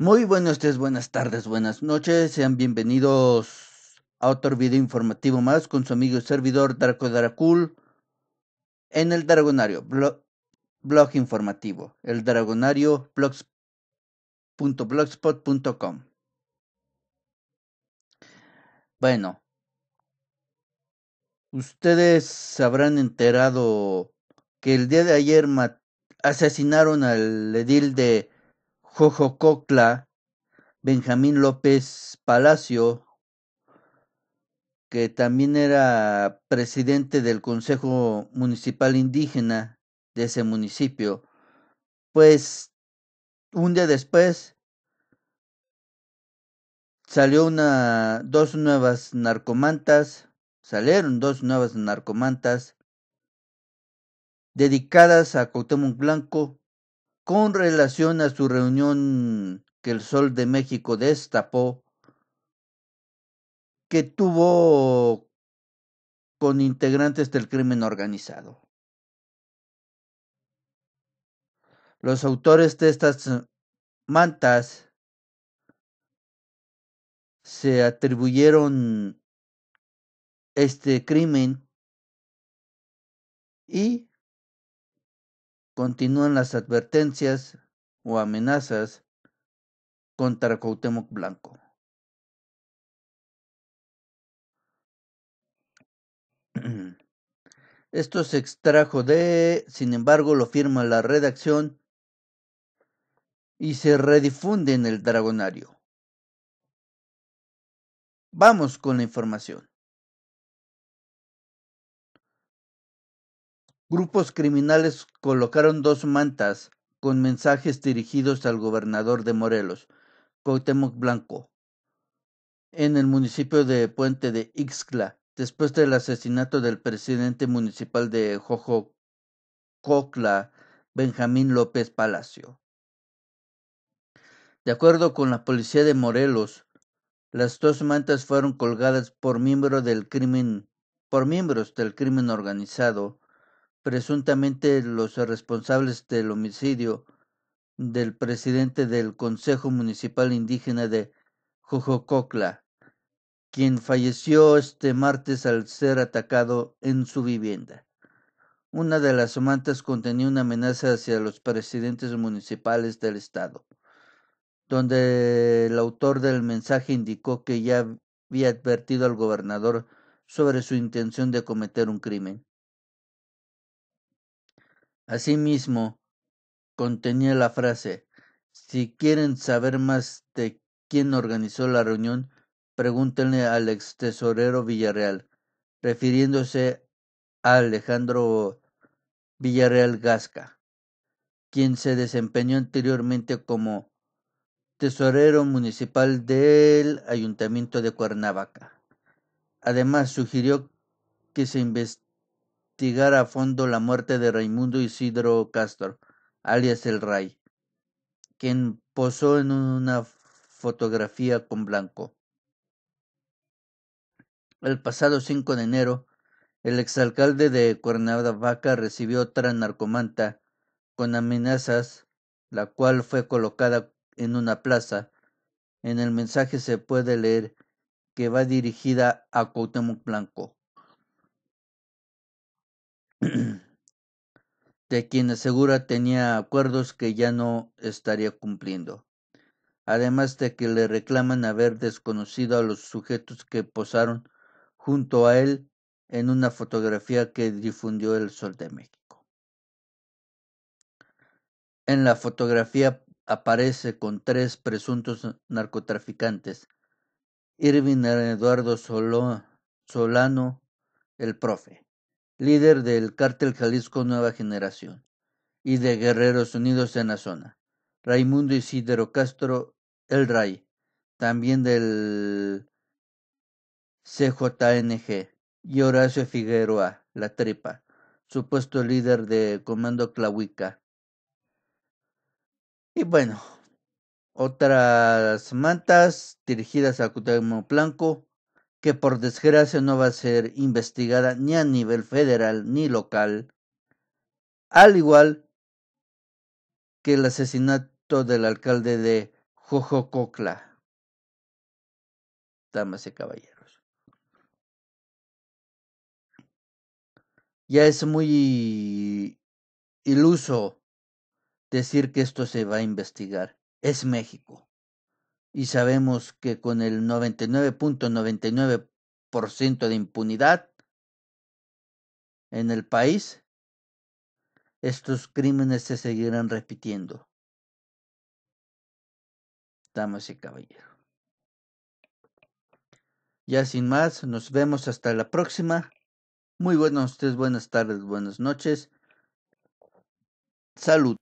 Muy buenos días, buenas tardes, buenas noches. Sean bienvenidos a otro video informativo más con su amigo y servidor Draco Dracul en el Dragonario, blog, informativo, el Dragonario Bueno, ustedes habrán enterado que el día de ayer asesinaron al edil de Jojo Cocla, Benjamín López Palacio, que también era presidente del Consejo Municipal Indígena de ese municipio, pues un día después salió una dos nuevas narcomantas, salieron dos nuevas narcomantas dedicadas a Cuauhtémoc Blanco con relación a su reunión que el Sol de México destapó, que tuvo con integrantes del crimen organizado. Los autores de estas mantas se atribuyeron este crimen y continúan las advertencias o amenazas contra Cuauhtémoc Blanco. Esto se extrajo de, sin embargo, lo firma la redacción y se redifunde en el Dragonario. Vamos con la información. Grupos criminales colocaron dos mantas con mensajes dirigidos al gobernador de Morelos, Cuauhtémoc Blanco, en el municipio de Puente de Ixtla, después del asesinato del presidente municipal de Jojo Cocla, Benjamín López Palacio. De acuerdo con la policía de Morelos, las dos mantas fueron colgadas por miembro del crimen por miembros del crimen organizado presuntamente los responsables del homicidio del presidente del Consejo Municipal Indígena de Jojococla, quien falleció este martes al ser atacado en su vivienda. Una de las mantas contenía una amenaza hacia los presidentes municipales del estado, donde el autor del mensaje indicó que ya había advertido al gobernador sobre su intención de cometer un crimen. Asimismo, contenía la frase: "Si quieren saber más de quién organizó la reunión, pregúntenle al ex tesorero Villarreal", refiriéndose a Alejandro Villarreal Gasca, quien se desempeñó anteriormente como tesorero municipal del Ayuntamiento de Cuernavaca. Además, sugirió que se investigara investigar a fondo la muerte de Raimundo Isidro Castro, alias El Ray, quien posó en una fotografía con Blanco. El pasado 5 de enero, el exalcalde de Cuernavaca recibió otra narcomanta con amenazas, la cual fue colocada en una plaza. En el mensaje se puede leer que va dirigida a Cuauhtémoc Blanco de quien asegura tenía acuerdos que ya no estaría cumpliendo, además de que le reclaman haber desconocido a los sujetos que posaron junto a él en una fotografía que difundió el Sol de México. En la fotografía aparece con tres presuntos narcotraficantes, Irving Eduardo Solano, el profe, líder del cártel Jalisco Nueva Generación y de Guerreros Unidos en la zona. Raimundo Isidro Castro El rey, también del CJNG, y Horacio Figueroa, La Tripa, supuesto líder de Comando Clahuica. Y bueno, otras mantas dirigidas a Cuauhtémoc Blanco, que por desgracia no va a ser investigada ni a nivel federal ni local, al igual que el asesinato del alcalde de Jojococla. Damas y caballeros. Ya es muy iluso decir que esto se va a investigar. Es México y sabemos que con el 99.99% de impunidad en el país, estos crímenes se seguirán repitiendo. Damas y caballero. Ya sin más, nos vemos hasta la próxima. Muy buenos ustedes, buenas tardes, buenas noches. Salud.